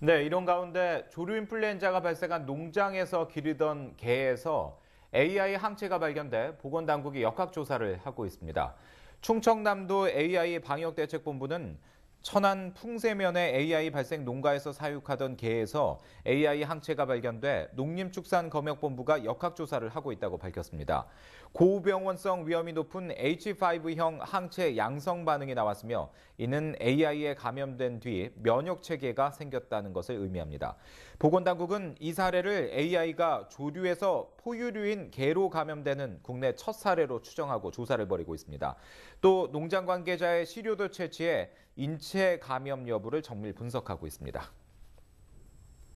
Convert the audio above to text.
네, 이런 가운데 조류 인플루엔자가 발생한 농장에서 기르던 개에서 AI 항체가 발견돼 보건당국이 역학조사를 하고 있습니다. 충청남도 AI 방역대책본부는 천안 풍세면의 AI 발생 농가에서 사육하던 개에서 AI 항체가 발견돼 농림축산검역본부가 역학조사를 하고 있다고 밝혔습니다. 고병원성 위험이 높은 H5형 항체 양성 반응이 나왔으며 이는 AI에 감염된 뒤 면역 체계가 생겼다는 것을 의미합니다. 보건당국은 이 사례를 AI가 조류에서 포유류인 개로 감염되는 국내 첫 사례로 추정하고 조사를 벌이고 있습니다. 또 농장 관계자의 시료도 채취해 인체 전체 감염 여부를 정밀 분석하고 있습니다.